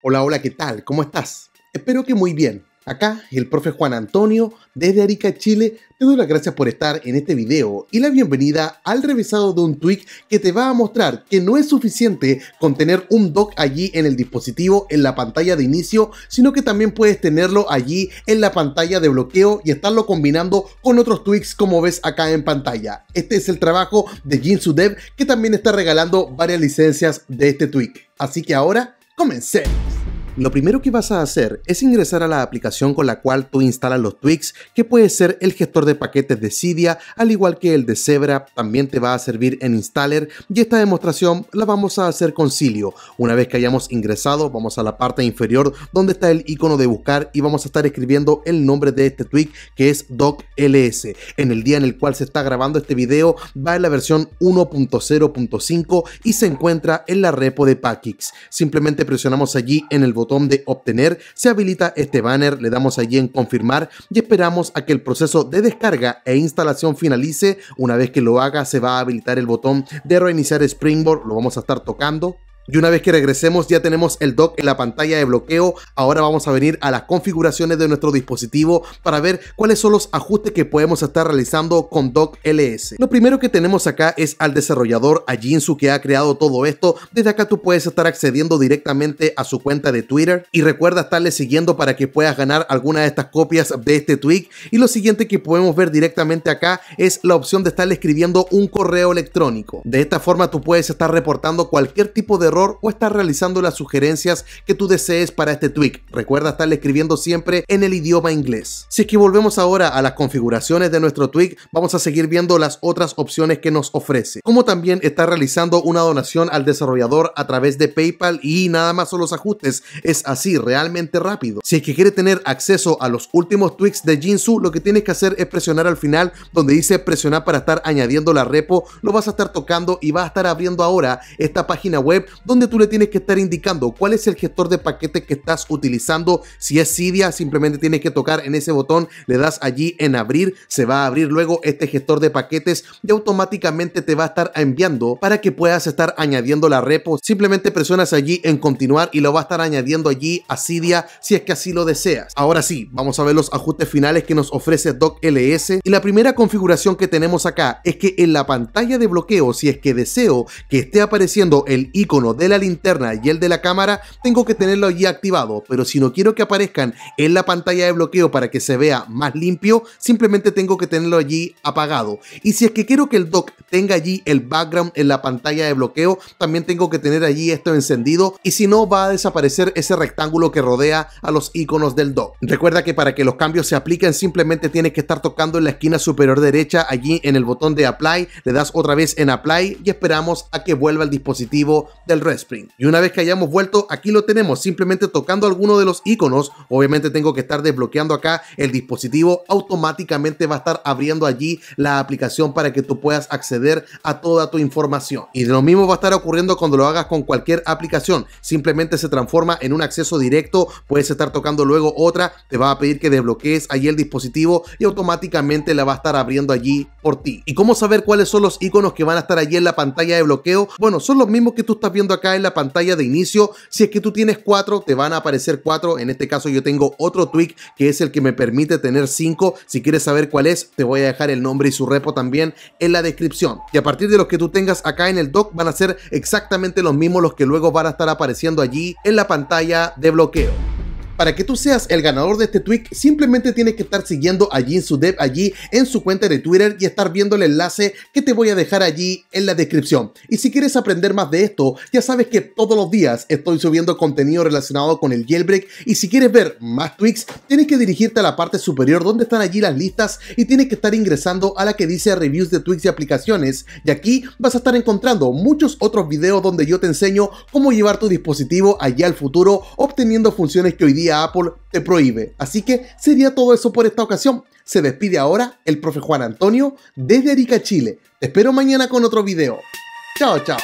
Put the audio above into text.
Hola, hola, ¿qué tal? ¿Cómo estás? Espero que muy bien. Acá el profe Juan Antonio desde Arica, Chile. Te doy las gracias por estar en este video y la bienvenida al revisado de un tweak que te va a mostrar que no es suficiente con tener un dock allí en el dispositivo en la pantalla de inicio, sino que también puedes tenerlo allí en la pantalla de bloqueo y estarlo combinando con otros tweaks como ves acá en pantalla. Este es el trabajo de Jinsu Dev que también está regalando varias licencias de este tweak. Así que ahora, comencemos. Lo primero que vas a hacer es ingresar a la aplicación con la cual tú instalas los tweaks, que puede ser el gestor de paquetes de Cydia, al igual que el de Zebra, también te va a servir en Installer y esta demostración la vamos a hacer con Cilio. Una vez que hayamos ingresado, vamos a la parte inferior donde está el icono de buscar y vamos a estar escribiendo el nombre de este tweak que es DocLS. En el día en el cual se está grabando este video va en la versión 1.0.5 y se encuentra en la repo de Packix. Simplemente presionamos allí en el botón de obtener, se habilita este banner, le damos allí en confirmar y esperamos a que el proceso de descarga e instalación finalice. Una vez que lo haga se va a habilitar el botón de reiniciar Springboard, lo vamos a estar tocando y una vez que regresemos ya tenemos el Doc en la pantalla de bloqueo. Ahora vamos a venir a las configuraciones de nuestro dispositivo para ver cuáles son los ajustes que podemos estar realizando con Doc LS. Lo primero que tenemos acá es al desarrollador, a Jinsu que ha creado todo esto. Desde acá tú puedes estar accediendo directamente a su cuenta de Twitter y recuerda estarle siguiendo para que puedas ganar alguna de estas copias de este tweet Y lo siguiente que podemos ver directamente acá es la opción de estarle escribiendo un correo electrónico. De esta forma tú puedes estar reportando cualquier tipo de error o estar realizando las sugerencias que tú desees para este tweak. Recuerda estarle escribiendo siempre en el idioma inglés. Si es que volvemos ahora a las configuraciones de nuestro tweak, vamos a seguir viendo las otras opciones que nos ofrece. Como también está realizando una donación al desarrollador a través de PayPal y nada más son los ajustes. Es así, realmente rápido. Si es que quiere tener acceso a los últimos tweaks de Jinsu, lo que tienes que hacer es presionar al final donde dice presionar para estar añadiendo la repo. Lo vas a estar tocando y vas a estar abriendo ahora esta página web donde tú le tienes que estar indicando cuál es el gestor de paquetes que estás utilizando. Si es Cydia, simplemente tienes que tocar en ese botón, le das allí en abrir, se va a abrir luego este gestor de paquetes y automáticamente te va a estar enviando para que puedas estar añadiendo la repo. Simplemente presionas allí en continuar y lo va a estar añadiendo allí a Cydia si es que así lo deseas. Ahora sí, vamos a ver los ajustes finales que nos ofrece DocLS y la primera configuración que tenemos acá es que en la pantalla de bloqueo, si es que deseo que esté apareciendo el icono de la linterna y el de la cámara, tengo que tenerlo allí activado, pero si no quiero que aparezcan en la pantalla de bloqueo para que se vea más limpio, simplemente tengo que tenerlo allí apagado. Y si es que quiero que el dock tenga allí el background en la pantalla de bloqueo, también tengo que tener allí esto encendido y si no va a desaparecer ese rectángulo que rodea a los iconos del dock. Recuerda que para que los cambios se apliquen simplemente tienes que estar tocando en la esquina superior derecha allí en el botón de apply, le das otra vez en apply y esperamos a que vuelva el dispositivo de Red Spring. Y una vez que hayamos vuelto, aquí lo tenemos, simplemente tocando alguno de los iconos. Obviamente tengo que estar desbloqueando acá el dispositivo. Automáticamente va a estar abriendo allí la aplicación para que tú puedas acceder a toda tu información. Y lo mismo va a estar ocurriendo cuando lo hagas con cualquier aplicación. Simplemente se transforma en un acceso directo. Puedes estar tocando luego otra. Te va a pedir que desbloquees allí el dispositivo y automáticamente la va a estar abriendo allí por ti. ¿Y cómo saber cuáles son los iconos que van a estar allí en la pantalla de bloqueo? Bueno, son los mismos que tú estás viendo acá en la pantalla de inicio. Si es que tú tienes cuatro, te van a aparecer cuatro. En este caso yo tengo otro tweak que es el que me permite tener cinco. Si quieres saber cuál es, te voy a dejar el nombre y su repo también en la descripción. Y a partir de los que tú tengas acá en el doc van a ser exactamente los mismos los que luego van a estar apareciendo allí en la pantalla de bloqueo. Para que tú seas el ganador de este tweet, simplemente tienes que estar siguiendo su dev allí en su cuenta de Twitter y estar viendo el enlace que te voy a dejar allí en la descripción. Y si quieres aprender más de esto, ya sabes que todos los días estoy subiendo contenido relacionado con el jailbreak y si quieres ver más tweaks, tienes que dirigirte a la parte superior donde están allí las listas y tienes que estar ingresando a la que dice reviews de tweaks y aplicaciones y aquí vas a estar encontrando muchos otros videos donde yo te enseño cómo llevar tu dispositivo allá al futuro obteniendo funciones que hoy día Apple te prohíbe. Así que sería todo eso por esta ocasión. Se despide ahora el profe Juan Antonio desde Arica, Chile. Te espero mañana con otro video. Chao, chao.